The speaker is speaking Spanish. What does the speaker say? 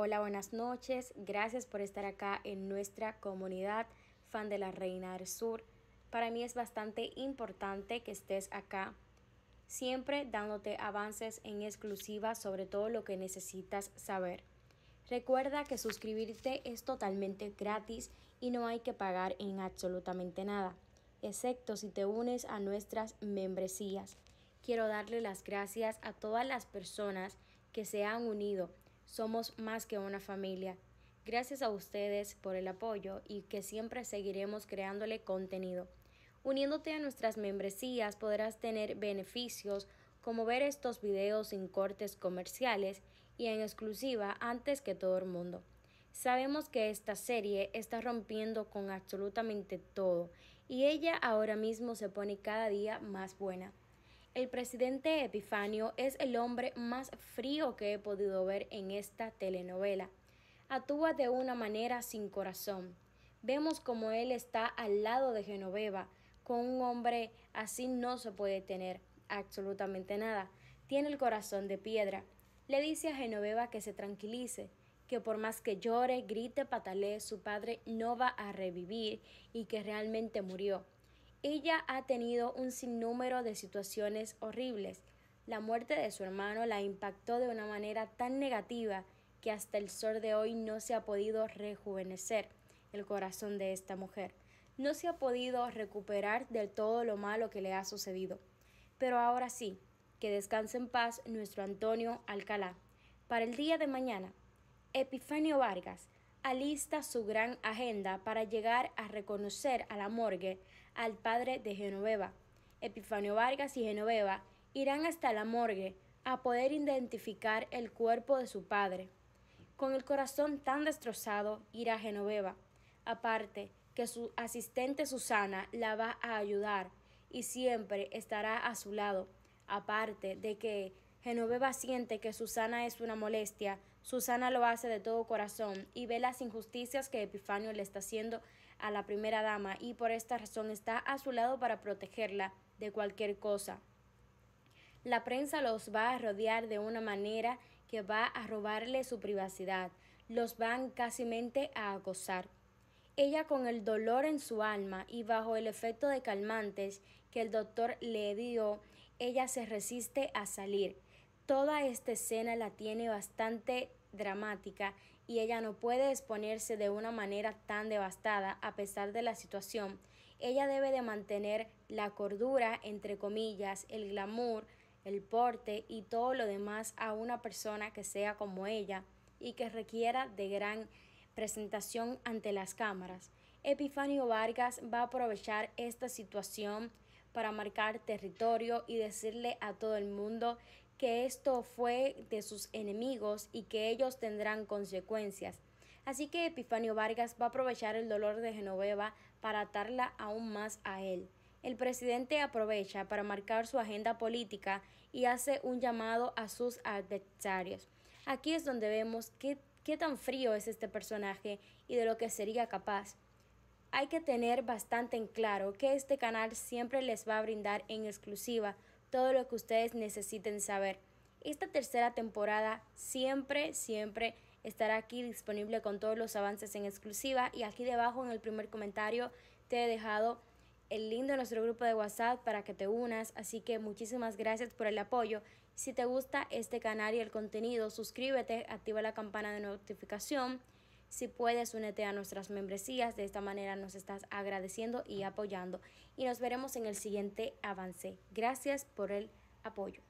Hola, buenas noches. Gracias por estar acá en nuestra comunidad fan de la Reina del Sur. Para mí es bastante importante que estés acá, siempre dándote avances en exclusiva sobre todo lo que necesitas saber. Recuerda que suscribirte es totalmente gratis y no hay que pagar en absolutamente nada, excepto si te unes a nuestras membresías. Quiero darle las gracias a todas las personas que se han unido somos más que una familia. Gracias a ustedes por el apoyo y que siempre seguiremos creándole contenido. Uniéndote a nuestras membresías podrás tener beneficios como ver estos videos sin cortes comerciales y en exclusiva antes que todo el mundo. Sabemos que esta serie está rompiendo con absolutamente todo y ella ahora mismo se pone cada día más buena. El presidente Epifanio es el hombre más frío que he podido ver en esta telenovela. Actúa de una manera sin corazón. Vemos como él está al lado de Genoveva. Con un hombre así no se puede tener absolutamente nada. Tiene el corazón de piedra. Le dice a Genoveva que se tranquilice, que por más que llore, grite, patalee, su padre no va a revivir y que realmente murió ella ha tenido un sinnúmero de situaciones horribles. La muerte de su hermano la impactó de una manera tan negativa que hasta el sol de hoy no se ha podido rejuvenecer el corazón de esta mujer. No se ha podido recuperar del todo lo malo que le ha sucedido. Pero ahora sí, que descanse en paz nuestro Antonio Alcalá. Para el día de mañana, Epifanio Vargas alista su gran agenda para llegar a reconocer a la morgue al padre de Genoveva. Epifanio Vargas y Genoveva irán hasta la morgue a poder identificar el cuerpo de su padre. Con el corazón tan destrozado, irá Genoveva. Aparte, que su asistente Susana la va a ayudar y siempre estará a su lado. Aparte de que Genoveva siente que Susana es una molestia, Susana lo hace de todo corazón y ve las injusticias que Epifanio le está haciendo a la primera dama y por esta razón está a su lado para protegerla de cualquier cosa. La prensa los va a rodear de una manera que va a robarle su privacidad, los van casimente a acosar. Ella con el dolor en su alma y bajo el efecto de calmantes que el doctor le dio, ella se resiste a salir toda esta escena la tiene bastante dramática y ella no puede exponerse de una manera tan devastada a pesar de la situación. Ella debe de mantener la cordura, entre comillas, el glamour, el porte y todo lo demás a una persona que sea como ella y que requiera de gran presentación ante las cámaras. Epifanio Vargas va a aprovechar esta situación para marcar territorio y decirle a todo el mundo que esto fue de sus enemigos y que ellos tendrán consecuencias. Así que Epifanio Vargas va a aprovechar el dolor de Genoveva para atarla aún más a él. El presidente aprovecha para marcar su agenda política y hace un llamado a sus adversarios. Aquí es donde vemos qué, qué tan frío es este personaje y de lo que sería capaz hay que tener bastante en claro que este canal siempre les va a brindar en exclusiva todo lo que ustedes necesiten saber. Esta tercera temporada siempre, siempre estará aquí disponible con todos los avances en exclusiva y aquí debajo en el primer comentario te he dejado el link de nuestro grupo de WhatsApp para que te unas, así que muchísimas gracias por el apoyo. Si te gusta este canal y el contenido, suscríbete, activa la campana de notificación si puedes, únete a nuestras membresías. De esta manera nos estás agradeciendo y apoyando. Y nos veremos en el siguiente avance. Gracias por el apoyo.